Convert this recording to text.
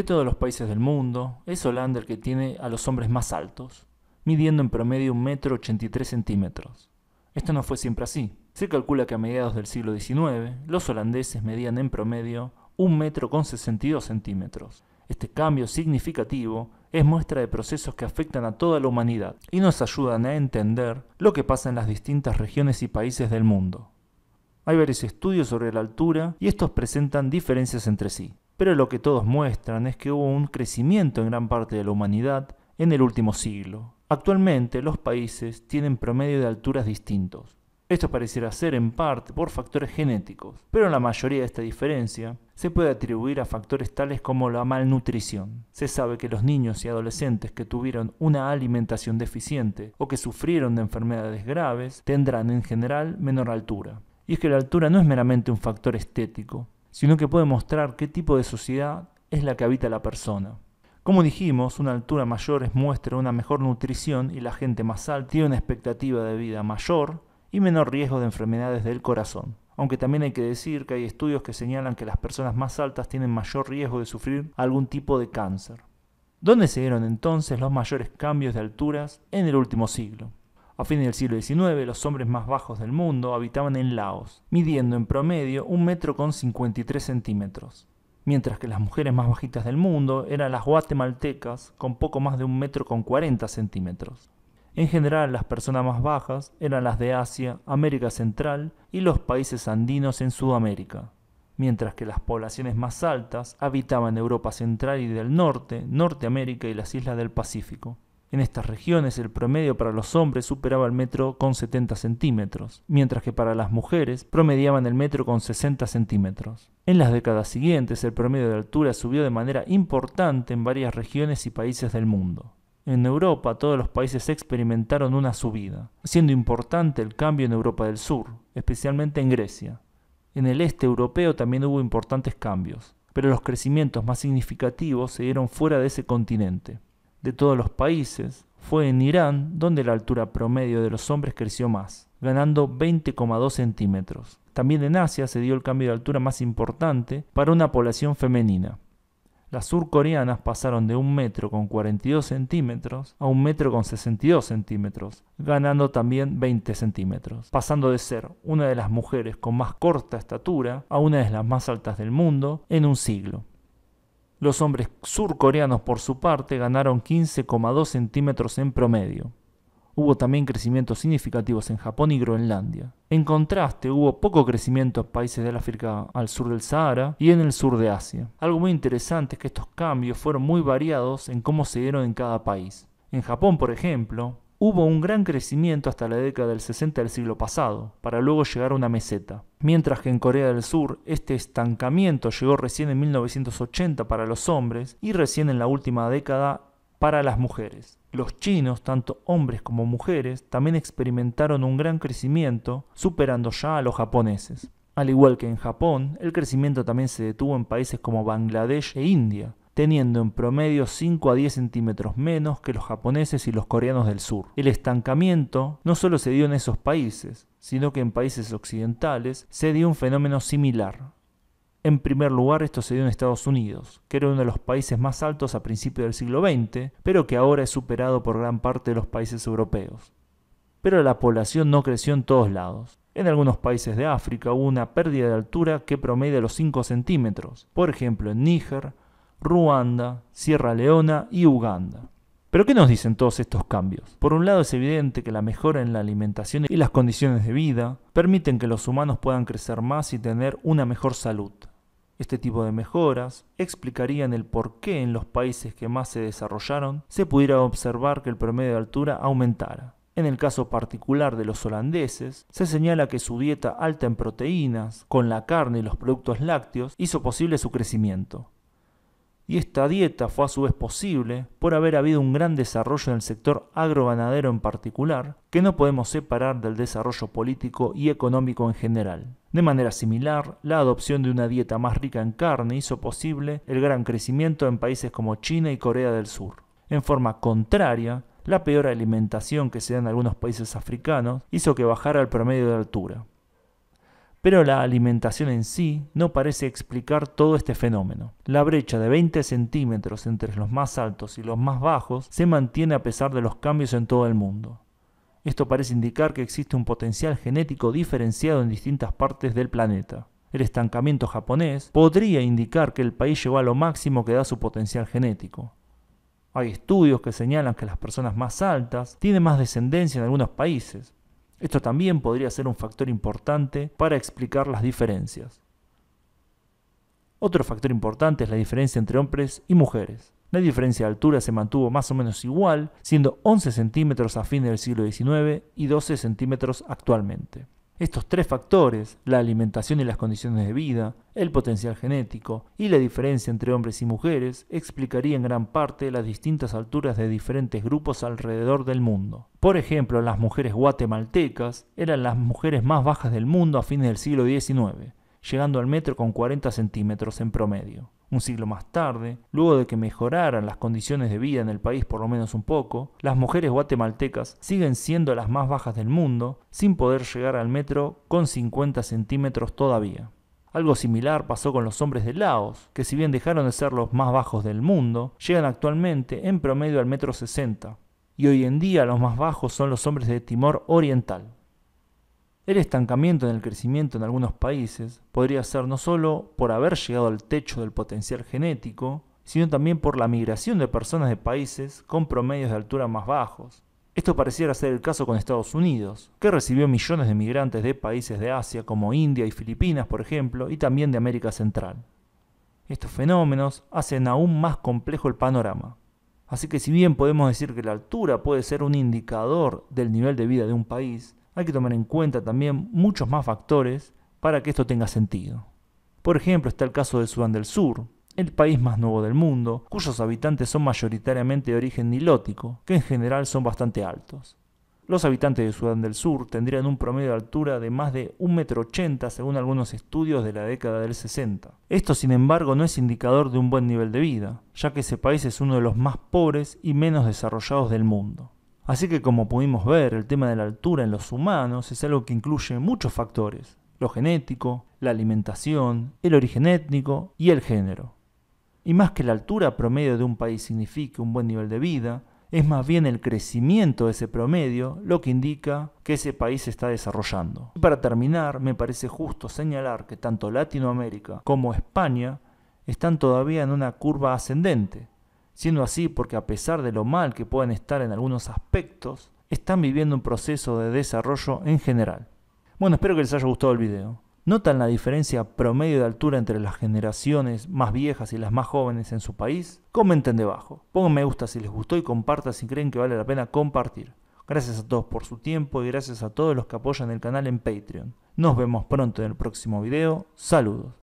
de todos los países del mundo, es Holanda el que tiene a los hombres más altos, midiendo en promedio 1,83 metro 83 centímetros. Esto no fue siempre así. Se calcula que a mediados del siglo XIX, los holandeses medían en promedio un metro con 62 centímetros. Este cambio significativo es muestra de procesos que afectan a toda la humanidad y nos ayudan a entender lo que pasa en las distintas regiones y países del mundo. Hay varios estudios sobre la altura y estos presentan diferencias entre sí pero lo que todos muestran es que hubo un crecimiento en gran parte de la humanidad en el último siglo. Actualmente los países tienen promedio de alturas distintos. Esto pareciera ser en parte por factores genéticos, pero la mayoría de esta diferencia se puede atribuir a factores tales como la malnutrición. Se sabe que los niños y adolescentes que tuvieron una alimentación deficiente o que sufrieron de enfermedades graves tendrán en general menor altura. Y es que la altura no es meramente un factor estético, sino que puede mostrar qué tipo de sociedad es la que habita la persona. Como dijimos, una altura mayor es muestra una mejor nutrición y la gente más alta tiene una expectativa de vida mayor y menor riesgo de enfermedades del corazón. Aunque también hay que decir que hay estudios que señalan que las personas más altas tienen mayor riesgo de sufrir algún tipo de cáncer. ¿Dónde se dieron entonces los mayores cambios de alturas en el último siglo? A fines del siglo XIX, los hombres más bajos del mundo habitaban en Laos, midiendo en promedio un metro con 53 centímetros, mientras que las mujeres más bajitas del mundo eran las guatemaltecas, con poco más de un metro con 40 centímetros. En general, las personas más bajas eran las de Asia, América Central y los países andinos en Sudamérica, mientras que las poblaciones más altas habitaban Europa Central y del Norte, Norteamérica y las islas del Pacífico. En estas regiones el promedio para los hombres superaba el metro con 70 centímetros, mientras que para las mujeres promediaban el metro con 60 centímetros. En las décadas siguientes el promedio de altura subió de manera importante en varias regiones y países del mundo. En Europa todos los países experimentaron una subida, siendo importante el cambio en Europa del Sur, especialmente en Grecia. En el este europeo también hubo importantes cambios, pero los crecimientos más significativos se dieron fuera de ese continente de todos los países, fue en Irán donde la altura promedio de los hombres creció más, ganando 20,2 centímetros. También en Asia se dio el cambio de altura más importante para una población femenina. Las surcoreanas pasaron de 1 metro con 42 centímetros a 1 metro con 62 centímetros, ganando también 20 centímetros, pasando de ser una de las mujeres con más corta estatura a una de las más altas del mundo en un siglo. Los hombres surcoreanos, por su parte, ganaron 15,2 centímetros en promedio. Hubo también crecimientos significativos en Japón y Groenlandia. En contraste, hubo poco crecimiento en países del África al sur del Sahara y en el sur de Asia. Algo muy interesante es que estos cambios fueron muy variados en cómo se dieron en cada país. En Japón, por ejemplo, hubo un gran crecimiento hasta la década del 60 del siglo pasado, para luego llegar a una meseta. Mientras que en Corea del Sur este estancamiento llegó recién en 1980 para los hombres y recién en la última década para las mujeres. Los chinos, tanto hombres como mujeres, también experimentaron un gran crecimiento, superando ya a los japoneses. Al igual que en Japón, el crecimiento también se detuvo en países como Bangladesh e India, teniendo en promedio 5 a 10 centímetros menos que los japoneses y los coreanos del sur. El estancamiento no solo se dio en esos países, sino que en países occidentales se dio un fenómeno similar. En primer lugar, esto se dio en Estados Unidos, que era uno de los países más altos a principios del siglo XX, pero que ahora es superado por gran parte de los países europeos. Pero la población no creció en todos lados. En algunos países de África hubo una pérdida de altura que promedia los 5 centímetros. Por ejemplo, en Níger, Ruanda, Sierra Leona y Uganda. Pero ¿qué nos dicen todos estos cambios? Por un lado es evidente que la mejora en la alimentación y las condiciones de vida permiten que los humanos puedan crecer más y tener una mejor salud. Este tipo de mejoras explicarían el por qué en los países que más se desarrollaron se pudiera observar que el promedio de altura aumentara. En el caso particular de los holandeses, se señala que su dieta alta en proteínas, con la carne y los productos lácteos, hizo posible su crecimiento y esta dieta fue a su vez posible por haber habido un gran desarrollo en el sector agroganadero en particular, que no podemos separar del desarrollo político y económico en general. De manera similar, la adopción de una dieta más rica en carne hizo posible el gran crecimiento en países como China y Corea del Sur. En forma contraria, la peor alimentación que se da en algunos países africanos hizo que bajara el promedio de altura pero la alimentación en sí no parece explicar todo este fenómeno. La brecha de 20 centímetros entre los más altos y los más bajos se mantiene a pesar de los cambios en todo el mundo. Esto parece indicar que existe un potencial genético diferenciado en distintas partes del planeta. El estancamiento japonés podría indicar que el país llegó a lo máximo que da su potencial genético. Hay estudios que señalan que las personas más altas tienen más descendencia en algunos países, esto también podría ser un factor importante para explicar las diferencias. Otro factor importante es la diferencia entre hombres y mujeres. La diferencia de altura se mantuvo más o menos igual, siendo 11 centímetros a fin del siglo XIX y 12 centímetros actualmente. Estos tres factores, la alimentación y las condiciones de vida, el potencial genético y la diferencia entre hombres y mujeres, explicarían gran parte las distintas alturas de diferentes grupos alrededor del mundo. Por ejemplo, las mujeres guatemaltecas eran las mujeres más bajas del mundo a fines del siglo XIX, llegando al metro con 40 centímetros en promedio. Un siglo más tarde, luego de que mejoraran las condiciones de vida en el país por lo menos un poco, las mujeres guatemaltecas siguen siendo las más bajas del mundo, sin poder llegar al metro con 50 centímetros todavía. Algo similar pasó con los hombres de Laos, que si bien dejaron de ser los más bajos del mundo, llegan actualmente en promedio al metro 60. Y hoy en día los más bajos son los hombres de Timor Oriental. El estancamiento en el crecimiento en algunos países podría ser no solo por haber llegado al techo del potencial genético, sino también por la migración de personas de países con promedios de altura más bajos. Esto pareciera ser el caso con Estados Unidos, que recibió millones de migrantes de países de Asia como India y Filipinas, por ejemplo, y también de América Central. Estos fenómenos hacen aún más complejo el panorama. Así que si bien podemos decir que la altura puede ser un indicador del nivel de vida de un país, hay que tomar en cuenta también muchos más factores para que esto tenga sentido. Por ejemplo, está el caso de Sudán del Sur, el país más nuevo del mundo, cuyos habitantes son mayoritariamente de origen nilótico, que en general son bastante altos. Los habitantes de Sudán del Sur tendrían un promedio de altura de más de 1,80 m según algunos estudios de la década del 60. Esto, sin embargo, no es indicador de un buen nivel de vida, ya que ese país es uno de los más pobres y menos desarrollados del mundo. Así que como pudimos ver, el tema de la altura en los humanos es algo que incluye muchos factores, lo genético, la alimentación, el origen étnico y el género. Y más que la altura promedio de un país signifique un buen nivel de vida, es más bien el crecimiento de ese promedio lo que indica que ese país se está desarrollando. Y para terminar, me parece justo señalar que tanto Latinoamérica como España están todavía en una curva ascendente, siendo así porque a pesar de lo mal que puedan estar en algunos aspectos, están viviendo un proceso de desarrollo en general. Bueno, espero que les haya gustado el video. ¿Notan la diferencia promedio de altura entre las generaciones más viejas y las más jóvenes en su país? Comenten debajo, pongan me gusta si les gustó y compartan si creen que vale la pena compartir. Gracias a todos por su tiempo y gracias a todos los que apoyan el canal en Patreon. Nos vemos pronto en el próximo video. Saludos.